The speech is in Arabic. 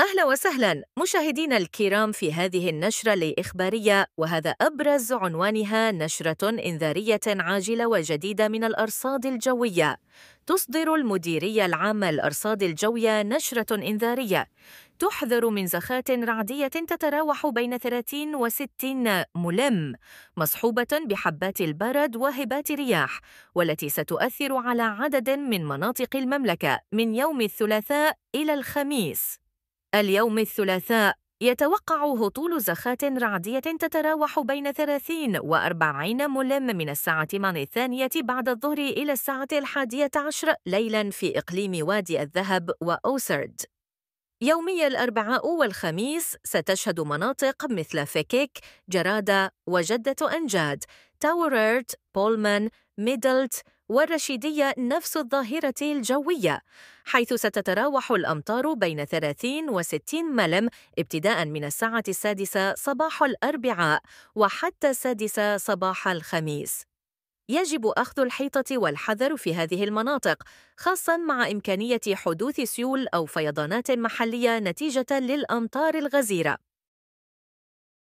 أهلا وسهلا مشاهدينا الكرام في هذه النشرة الإخبارية وهذا أبرز عنوانها نشرة إنذارية عاجلة وجديدة من الأرصاد الجوية تصدر المديرية العامة للأرصاد الجوية نشرة إنذارية تحذر من زخات رعدية تتراوح بين 30 و 60 ملم مصحوبة بحبات البرد وهبات رياح والتي ستؤثر على عدد من مناطق المملكة من يوم الثلاثاء إلى الخميس اليوم الثلاثاء يتوقع هطول زخات رعدية تتراوح بين 30 و 40 ملم من الساعة 8 الثانية بعد الظهر إلى الساعة الحادية عشر ليلا في إقليم وادي الذهب وأوسرد يومي الأربعاء والخميس ستشهد مناطق مثل فكيك، جرادة وجدة أنجاد، تاوريرت، بولمان، ميدلت، والرشيدية نفس الظاهرة الجوية حيث ستتراوح الأمطار بين 30 و 60 ملم ابتداء من الساعة السادسة صباح الأربعاء وحتى السادسة صباح الخميس يجب أخذ الحيطة والحذر في هذه المناطق خاصًا مع إمكانية حدوث سيول أو فيضانات محلية نتيجة للأمطار الغزيرة